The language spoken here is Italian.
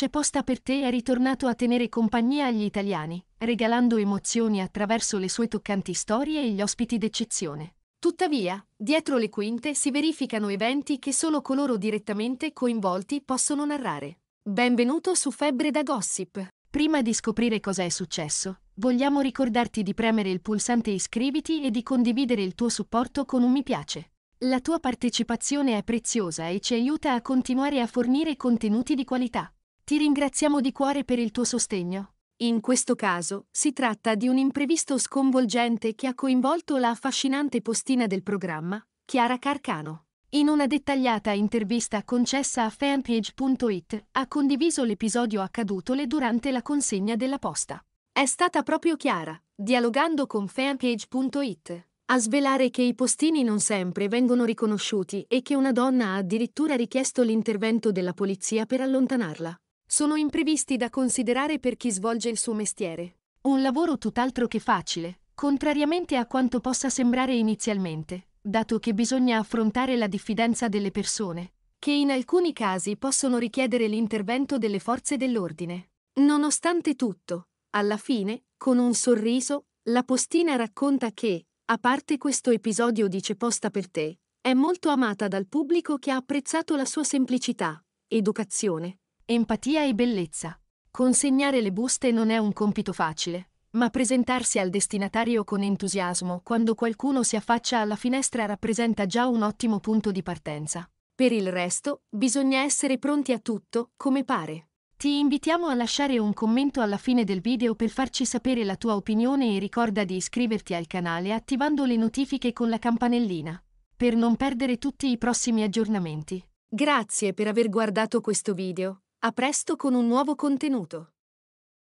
C'è posta per te è ritornato a tenere compagnia agli italiani, regalando emozioni attraverso le sue toccanti storie e gli ospiti d'eccezione. Tuttavia, dietro le quinte si verificano eventi che solo coloro direttamente coinvolti possono narrare. Benvenuto su Febbre da Gossip. Prima di scoprire cosa è successo, vogliamo ricordarti di premere il pulsante iscriviti e di condividere il tuo supporto con un mi piace. La tua partecipazione è preziosa e ci aiuta a continuare a fornire contenuti di qualità. Ti ringraziamo di cuore per il tuo sostegno. In questo caso, si tratta di un imprevisto sconvolgente che ha coinvolto la affascinante postina del programma, Chiara Carcano. In una dettagliata intervista concessa a fanpage.it, ha condiviso l'episodio accadutole durante la consegna della posta. È stata proprio Chiara, dialogando con fanpage.it, a svelare che i postini non sempre vengono riconosciuti e che una donna ha addirittura richiesto l'intervento della polizia per allontanarla sono imprevisti da considerare per chi svolge il suo mestiere. Un lavoro tutt'altro che facile, contrariamente a quanto possa sembrare inizialmente, dato che bisogna affrontare la diffidenza delle persone, che in alcuni casi possono richiedere l'intervento delle forze dell'ordine. Nonostante tutto, alla fine, con un sorriso, la postina racconta che, a parte questo episodio dice posta per te, è molto amata dal pubblico che ha apprezzato la sua semplicità, educazione, empatia e bellezza. Consegnare le buste non è un compito facile, ma presentarsi al destinatario con entusiasmo quando qualcuno si affaccia alla finestra rappresenta già un ottimo punto di partenza. Per il resto, bisogna essere pronti a tutto, come pare. Ti invitiamo a lasciare un commento alla fine del video per farci sapere la tua opinione e ricorda di iscriverti al canale attivando le notifiche con la campanellina, per non perdere tutti i prossimi aggiornamenti. Grazie per aver guardato questo video. A presto con un nuovo contenuto.